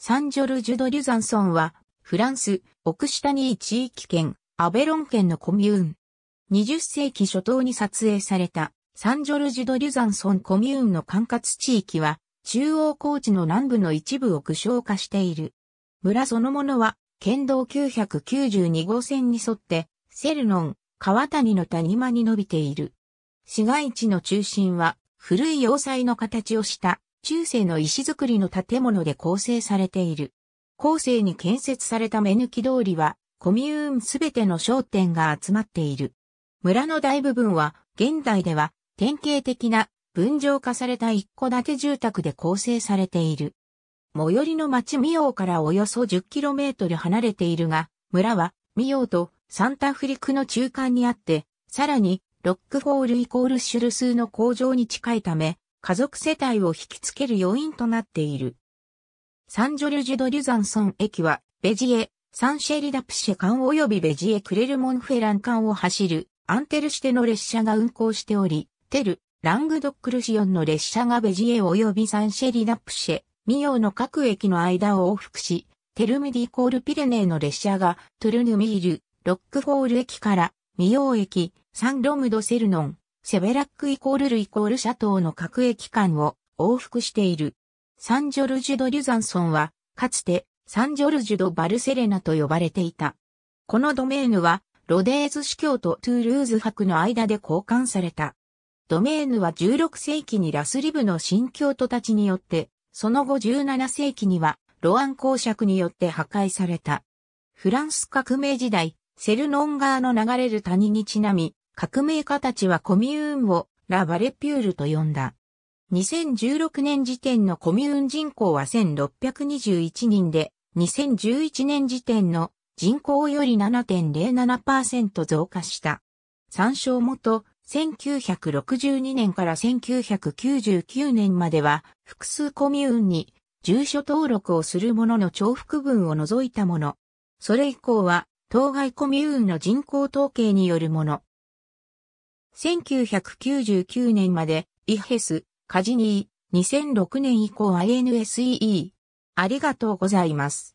サンジョルジュド・リュザンソンは、フランス、オクシタニー地域圏、アベロン県のコミューン。20世紀初頭に撮影された、サンジョルジュド・リュザンソンコミューンの管轄地域は、中央高地の南部の一部を具象化している。村そのものは、県道992号線に沿って、セルノン、川谷の谷間に伸びている。市街地の中心は、古い要塞の形をした中世の石造りの建物で構成されている。後世に建設された目抜き通りは、コミューンすべての商店が集まっている。村の大部分は、現代では、典型的な、分譲化された一戸建て住宅で構成されている。最寄りの町ミオからおよそ 10km 離れているが、村は、ミオとサンタフリクの中間にあって、さらに、ロックフォールイコールシュルスの工場に近いため、家族世帯を引きつける要因となっている。サンジョルジュド・リュザンソン駅は、ベジエ、サンシェリダプシェ間及びベジエ・クレルモンフェラン間を走る、アンテルシテの列車が運行しており、テル、ラングドックルシオンの列車がベジエ及びサンシェリダプシェ、ミオの各駅の間を往復し、テルムディコールピレネーの列車がトゥルヌミール、ロックフォール駅から、ミオ駅、サンロムドセルノン、セベラックイコールルイコールシャトーの各駅間を往復している。サンジョルジュド・リュザンソンは、かつてサンジョルジュド・バルセレナと呼ばれていた。このドメーヌは、ロデーズ司教とトゥールーズ博の間で交換された。ドメーヌは16世紀にラスリブの新教徒たちによって、その後17世紀にはロアン公爵によって破壊された。フランス革命時代、セルノン川の流れる谷にちなみ、革命家たちはコミューンをラ・バレピュールと呼んだ。2016年時点のコミューン人口は1621人で、2011年時点の人口より7.07%増加した。参照元、1962年から1999年までは、複数コミューンに住所登録をするものの重複分を除いたもの。それ以降は、当該コミューンの人口統計によるもの。1999年まで、イヘス、カジニー、2006年以降 i n s e e ありがとうございます。